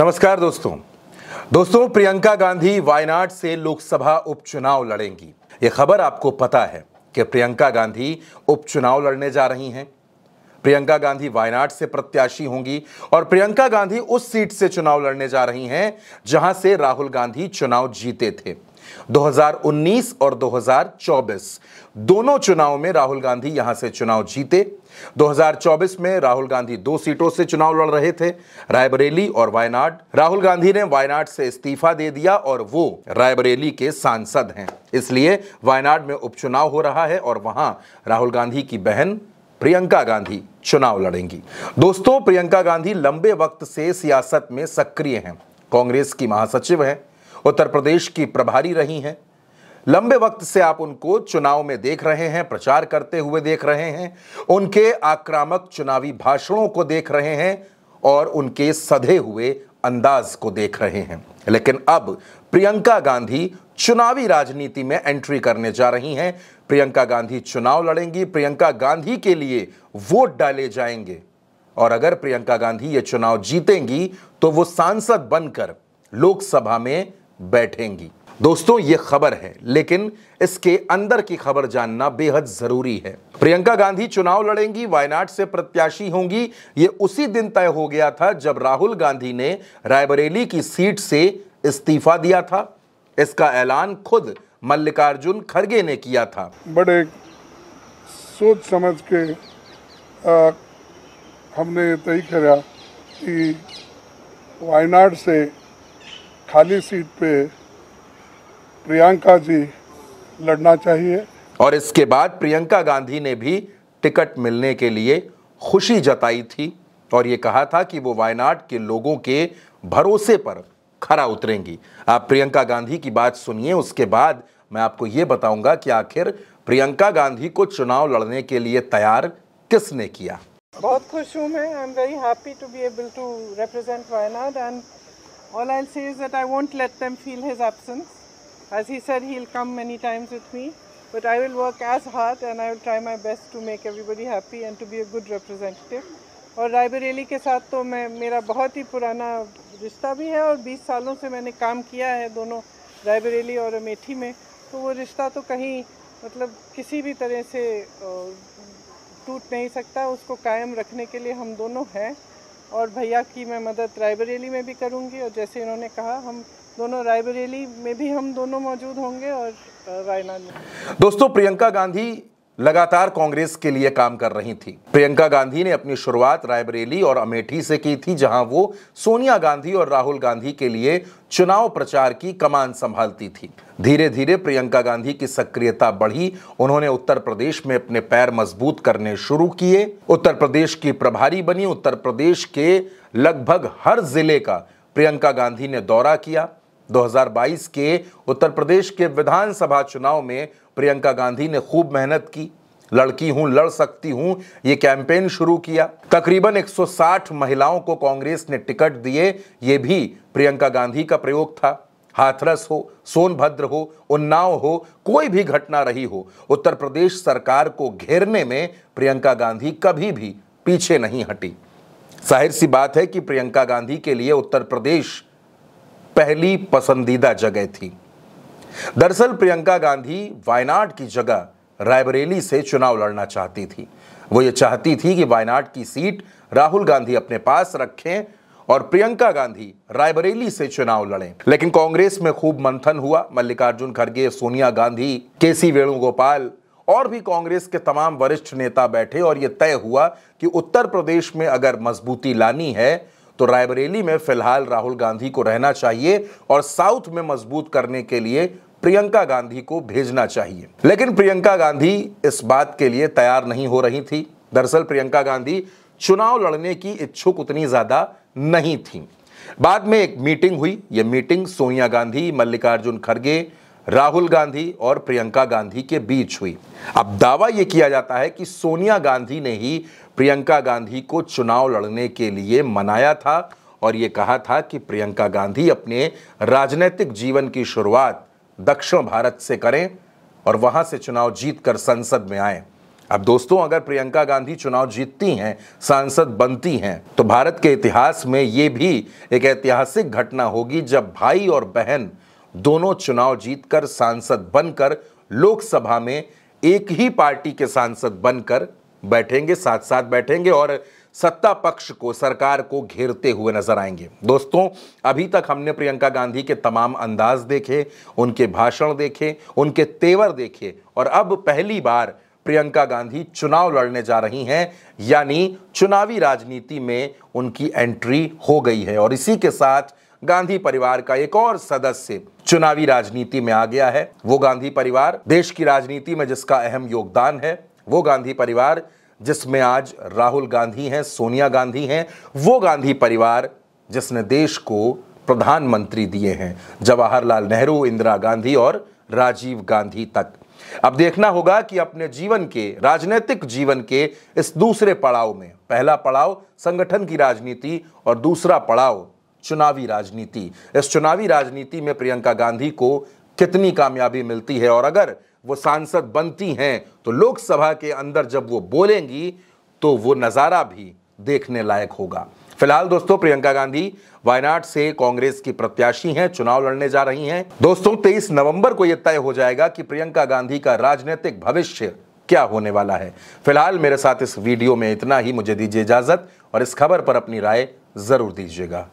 नमस्कार दोस्तों दोस्तों प्रियंका गांधी वायनाड से लोकसभा उपचुनाव लड़ेंगी ये खबर आपको पता है कि प्रियंका गांधी उपचुनाव लड़ने जा रही हैं प्रियंका गांधी वायनाड से प्रत्याशी होंगी और प्रियंका गांधी उस सीट से चुनाव लड़ने जा रही हैं जहां से राहुल गांधी चुनाव जीते थे 2019 और 2024 दोनों चुनाव में राहुल गांधी यहां से चुनाव जीते 2024 में राहुल गांधी दो सीटों से चुनाव लड़ रहे थे रायबरेली और वायनाड राहुल गांधी ने वायनाड से इस्तीफा दे दिया और वो रायबरेली के सांसद हैं इसलिए वायनाड में उपचुनाव हो रहा है और वहां राहुल गांधी की बहन प्रियंका गांधी चुनाव लड़ेंगी दोस्तों प्रियंका गांधी लंबे वक्त से सियासत में सक्रिय हैं कांग्रेस की महासचिव हैं उत्तर प्रदेश की प्रभारी रही हैं लंबे वक्त से आप उनको चुनाव में देख रहे हैं प्रचार करते हुए देख रहे हैं उनके आक्रामक चुनावी भाषणों को देख रहे हैं और उनके सधे हुए अंदाज को देख रहे हैं लेकिन अब प्रियंका गांधी चुनावी राजनीति में एंट्री करने जा रही हैं प्रियंका गांधी चुनाव लड़ेंगी प्रियंका गांधी के लिए वोट डाले जाएंगे और अगर प्रियंका गांधी ये चुनाव जीतेंगी तो वो सांसद बनकर लोकसभा में बैठेंगी दोस्तों ये खबर है लेकिन इसके अंदर की खबर जानना बेहद जरूरी है प्रियंका गांधी चुनाव लड़ेंगी वायनाड से प्रत्याशी होंगी ये उसी दिन तय हो गया था जब राहुल गांधी ने रायबरेली की सीट से इस्तीफा दिया था इसका ऐलान खुद मल्लिकार्जुन खड़गे ने किया था बड़े सोच समझ के आ, हमने तय करा कि वायनाड से खाली सीट पे प्रियंका जी लड़ना चाहिए और इसके बाद प्रियंका गांधी ने भी टिकट मिलने के लिए खुशी जताई थी और ये कहा था कि वो वायनाड के लोगों के भरोसे पर खरा उतरेंगी आप प्रियंका गांधी की बात सुनिए उसके बाद मैं आपको ये बताऊंगा कि आखिर प्रियंका गांधी को चुनाव लड़ने के लिए तैयार किसने किया बहुत खुश हूँ मैं I am very happy to be able to represent Wayanad and All I'll say is that I won't let them feel his absence. As he said, he'll come many times with me. But I will work as hard and I will try my best to make everybody happy and to be a good representative. और रायबरेली के साथ तो मैं मेरा बहुत ही पुराना रिश्ता भी है और 20 सालों से मैंने काम किया है दोनों रायबरेली और अमेठी में तो वो रिश्ता तो कहीं मतलब किसी भी तरह से टूट नहीं सकता उसको कायम रखने के लिए हम दोनों हैं और भैया की मैं मदद रायबरेली में भी करूँगी और जैसे इन्होंने कहा हम दोनों रायबरेली में भी हम दोनों मौजूद होंगे और वायनाड में दोस्तों प्रियंका गांधी लगातार कांग्रेस के लिए काम कर रही थी प्रियंका गांधी ने अपनी शुरुआत रायबरेली और अमेठी से की थी जहां वो सोनिया गांधी और राहुल गांधी के लिए चुनाव प्रचार की कमान संभालती थी धीरे धीरे प्रियंका गांधी की सक्रियता बढ़ी उन्होंने उत्तर प्रदेश में अपने पैर मजबूत करने शुरू किए उत्तर प्रदेश की प्रभारी बनी उत्तर प्रदेश के लगभग हर जिले का प्रियंका गांधी ने दौरा किया 2022 के उत्तर प्रदेश के विधानसभा चुनाव में प्रियंका गांधी ने खूब मेहनत की लड़की हूं लड़ सकती हूं ये कैंपेन शुरू किया तकरीबन 160 महिलाओं को कांग्रेस ने टिकट दिए ये भी प्रियंका गांधी का प्रयोग था हाथरस हो सोनभद्र हो उन्नाव हो कोई भी घटना रही हो उत्तर प्रदेश सरकार को घेरने में प्रियंका गांधी कभी भी पीछे नहीं हटी जाहिर सी बात है कि प्रियंका गांधी के लिए उत्तर प्रदेश पहली पसंदीदा जगह थी दरअसल प्रियंका गांधी वायनाड की जगह रायबरेली से चुनाव लड़ना चाहती थी वो ये चाहती थी कि वायनाड की सीट राहुल गांधी अपने पास रखें और प्रियंका गांधी रायबरेली से चुनाव लड़ें लेकिन कांग्रेस में खूब मंथन हुआ मल्लिकार्जुन खड़गे सोनिया गांधी के सी वेणुगोपाल और भी कांग्रेस के तमाम वरिष्ठ नेता बैठे और यह तय हुआ कि उत्तर प्रदेश में अगर मजबूती लानी है तो रायबरेली में फिलहाल राहुल गांधी को रहना चाहिए और साउथ में मजबूत करने के लिए प्रियंका गांधी को भेजना चाहिए लेकिन प्रियंका गांधी इस बात के लिए तैयार नहीं हो रही थी दरअसल प्रियंका गांधी चुनाव लड़ने की इच्छुक उतनी ज़्यादा नहीं थी बाद में एक मीटिंग हुई यह मीटिंग सोनिया गांधी मल्लिकार्जुन खड़गे राहुल गांधी और प्रियंका गांधी के बीच हुई अब दावा यह किया जाता है कि सोनिया गांधी ने ही प्रियंका गांधी को चुनाव लड़ने के लिए मनाया था और ये कहा था कि प्रियंका गांधी अपने राजनीतिक जीवन की शुरुआत दक्षिण भारत से करें और वहां से चुनाव जीत कर संसद में आए अब दोस्तों अगर प्रियंका गांधी चुनाव जीतती हैं सांसद बनती हैं तो भारत के इतिहास में ये भी एक ऐतिहासिक घटना होगी जब भाई और बहन दोनों चुनाव जीतकर सांसद बनकर लोकसभा में एक ही पार्टी के सांसद बनकर बैठेंगे साथ साथ बैठेंगे और सत्ता पक्ष को सरकार को घेरते हुए नजर आएंगे दोस्तों अभी तक हमने प्रियंका गांधी के तमाम अंदाज देखे उनके भाषण देखे उनके तेवर देखे और अब पहली बार प्रियंका गांधी चुनाव लड़ने जा रही हैं यानी चुनावी राजनीति में उनकी एंट्री हो गई है और इसी के साथ गांधी परिवार का एक और सदस्य चुनावी राजनीति में आ गया है वो गांधी परिवार देश की राजनीति में जिसका अहम योगदान है वो गांधी परिवार जिसमें आज राहुल गांधी हैं सोनिया गांधी हैं वो गांधी परिवार जिसने देश को प्रधानमंत्री दिए हैं जवाहरलाल नेहरू इंदिरा गांधी और राजीव गांधी तक अब देखना होगा कि अपने जीवन के राजनीतिक जीवन के इस दूसरे पड़ाव में पहला पड़ाव संगठन की राजनीति और दूसरा पड़ाव चुनावी राजनीति इस चुनावी राजनीति में प्रियंका गांधी को कितनी कामयाबी मिलती है और अगर वो सांसद बनती हैं तो लोकसभा के अंदर जब वो बोलेंगी तो वो नज़ारा भी देखने लायक होगा फिलहाल दोस्तों प्रियंका गांधी वायनाड से कांग्रेस की प्रत्याशी हैं चुनाव लड़ने जा रही हैं दोस्तों 23 नवंबर को यह तय हो जाएगा कि प्रियंका गांधी का राजनीतिक भविष्य क्या होने वाला है फिलहाल मेरे साथ इस वीडियो में इतना ही मुझे दीजिए इजाजत और इस खबर पर अपनी राय जरूर दीजिएगा